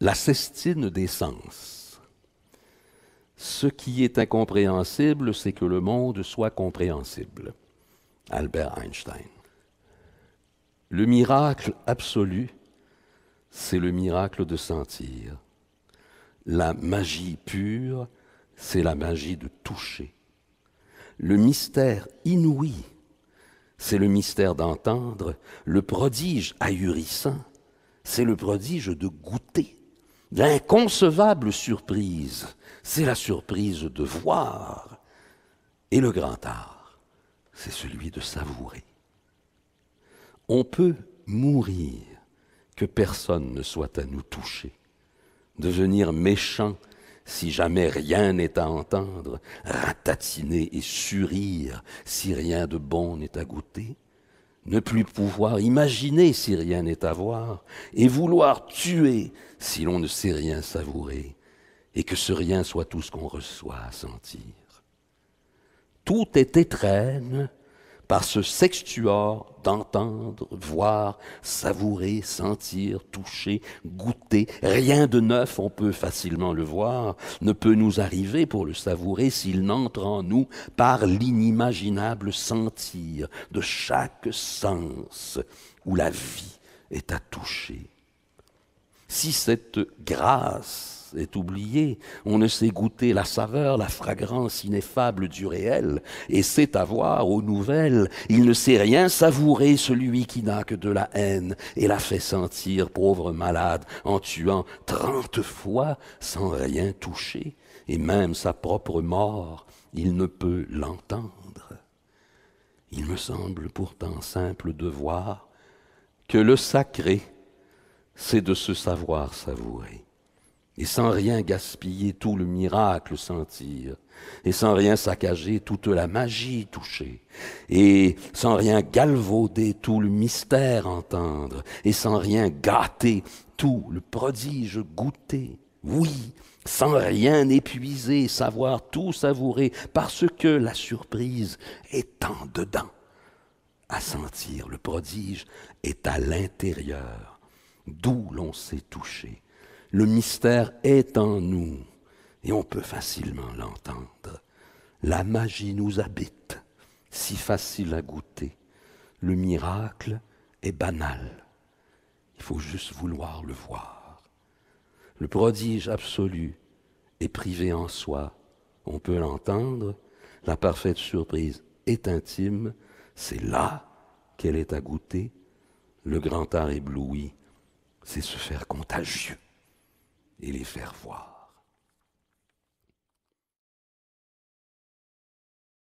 la cestine des sens. Ce qui est incompréhensible, c'est que le monde soit compréhensible. Albert Einstein. Le miracle absolu, c'est le miracle de sentir. La magie pure, c'est la magie de toucher. Le mystère inouï, c'est le mystère d'entendre. Le prodige ahurissant, c'est le prodige de goûter. L'inconcevable surprise, c'est la surprise de voir. Et le grand art, c'est celui de savourer. On peut mourir que personne ne soit à nous toucher, devenir méchant si jamais rien n'est à entendre, ratatiner et sourire si rien de bon n'est à goûter ne plus pouvoir imaginer si rien n'est à voir, et vouloir tuer si l'on ne sait rien savourer, et que ce rien soit tout ce qu'on reçoit à sentir. Tout est étrêne par ce sextuor d'entendre, voir, savourer, sentir, toucher, goûter. Rien de neuf, on peut facilement le voir, ne peut nous arriver pour le savourer s'il n'entre en nous par l'inimaginable sentir de chaque sens où la vie est à toucher si cette grâce est oubliée, on ne sait goûter la saveur, la fragrance ineffable du réel, et c'est avoir aux nouvelles. Il ne sait rien savourer celui qui n'a que de la haine et la fait sentir pauvre malade en tuant trente fois sans rien toucher, et même sa propre mort, il ne peut l'entendre. Il me semble pourtant simple de voir que le sacré c'est de se savoir savourer. Et sans rien gaspiller, tout le miracle sentir. Et sans rien saccager, toute la magie toucher. Et sans rien galvauder, tout le mystère entendre. Et sans rien gâter, tout le prodige goûter. Oui, sans rien épuiser, savoir tout savourer, parce que la surprise est en dedans. À sentir, le prodige est à l'intérieur d'où l'on s'est touché. Le mystère est en nous et on peut facilement l'entendre. La magie nous habite, si facile à goûter. Le miracle est banal. Il faut juste vouloir le voir. Le prodige absolu est privé en soi. On peut l'entendre. La parfaite surprise est intime. C'est là qu'elle est à goûter. Le grand art ébloui c'est se faire contagieux et les faire voir.